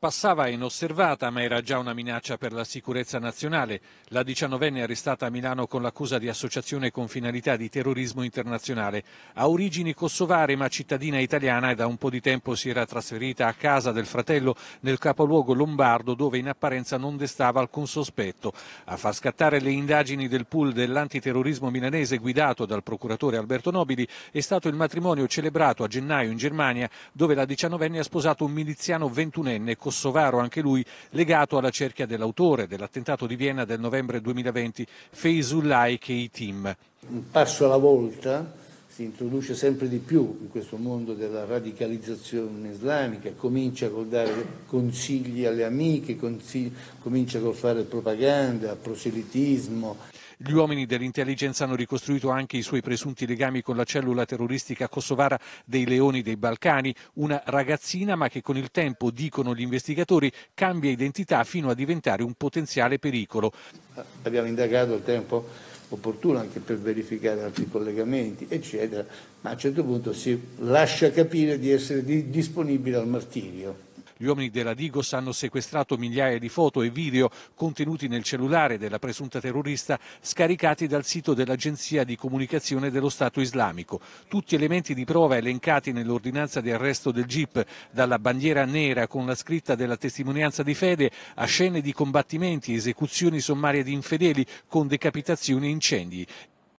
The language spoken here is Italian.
Passava inosservata, ma era già una minaccia per la sicurezza nazionale. La diciannovenne arrestata a Milano con l'accusa di associazione con finalità di terrorismo internazionale. Ha origini kosovare, ma cittadina italiana e da un po' di tempo si era trasferita a casa del fratello nel capoluogo lombardo, dove in apparenza non destava alcun sospetto. A far scattare le indagini del pool dell'antiterrorismo milanese guidato dal procuratore Alberto Nobili è stato il matrimonio celebrato a gennaio in Germania, dove la diciannovenne ha sposato un miliziano ventunenne kosovaro, anche lui legato alla cerchia dell'autore dell'attentato di Vienna del novembre 2020, Feisullah Keitim. Un passo alla volta si introduce sempre di più in questo mondo della radicalizzazione islamica, comincia col dare consigli alle amiche, consigli, comincia col fare propaganda, proselitismo. Gli uomini dell'intelligenza hanno ricostruito anche i suoi presunti legami con la cellula terroristica kosovara dei Leoni dei Balcani, una ragazzina ma che con il tempo, dicono gli investigatori, cambia identità fino a diventare un potenziale pericolo. Abbiamo indagato il tempo opportuno anche per verificare altri collegamenti, eccetera, ma a un certo punto si lascia capire di essere disponibile al martirio. Gli uomini della Digos hanno sequestrato migliaia di foto e video contenuti nel cellulare della presunta terrorista scaricati dal sito dell'Agenzia di Comunicazione dello Stato Islamico. Tutti elementi di prova elencati nell'ordinanza di arresto del GIP, dalla bandiera nera con la scritta della testimonianza di fede a scene di combattimenti, esecuzioni sommarie di infedeli con decapitazioni e incendi.